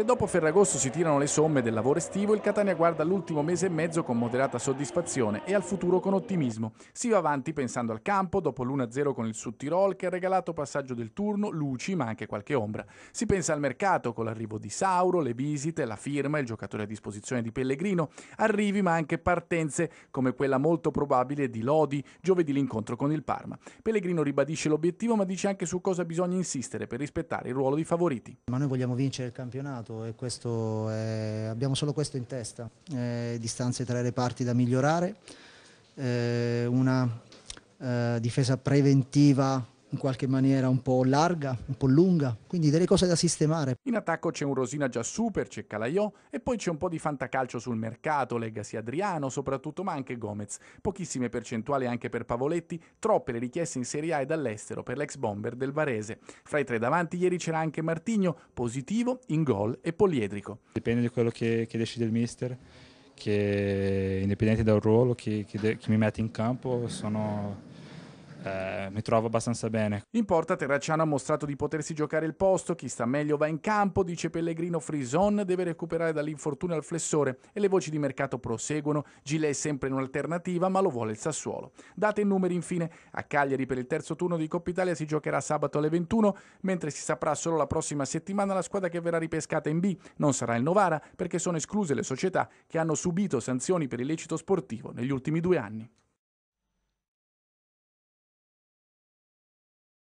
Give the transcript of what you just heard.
Se dopo Ferragosto si tirano le somme del lavoro estivo, il Catania guarda l'ultimo mese e mezzo con moderata soddisfazione e al futuro con ottimismo. Si va avanti pensando al campo, dopo l'1-0 con il Sud Tirol che ha regalato passaggio del turno, luci ma anche qualche ombra. Si pensa al mercato con l'arrivo di Sauro, le visite, la firma, il giocatore a disposizione di Pellegrino, arrivi ma anche partenze come quella molto probabile di Lodi, giovedì l'incontro con il Parma. Pellegrino ribadisce l'obiettivo ma dice anche su cosa bisogna insistere per rispettare il ruolo di favoriti. Ma noi vogliamo vincere il campionato campionato e è, abbiamo solo questo in testa, eh, distanze tra i reparti da migliorare, eh, una eh, difesa preventiva in qualche maniera un po' larga, un po' lunga, quindi delle cose da sistemare. In attacco c'è un Rosina già super, c'è Calaiò e poi c'è un po' di fantacalcio sul mercato, Legacy Adriano soprattutto, ma anche Gomez. Pochissime percentuali anche per Pavoletti, troppe le richieste in Serie A e dall'estero per l'ex bomber del Varese. Fra i tre davanti ieri c'era anche Martigno, positivo in gol e poliedrico. Dipende da quello che, che decide il mister che indipendente dal ruolo che, che, che mi mette in campo sono eh, mi trovo abbastanza bene. In porta Terracciano ha mostrato di potersi giocare il posto, chi sta meglio va in campo, dice Pellegrino Frison, deve recuperare dall'infortunio al flessore e le voci di mercato proseguono, Gilet è sempre in un'alternativa ma lo vuole il Sassuolo. Date i numeri infine, a Cagliari per il terzo turno di Coppa Italia si giocherà sabato alle 21, mentre si saprà solo la prossima settimana la squadra che verrà ripescata in B, non sarà il Novara perché sono escluse le società che hanno subito sanzioni per illecito sportivo negli ultimi due anni.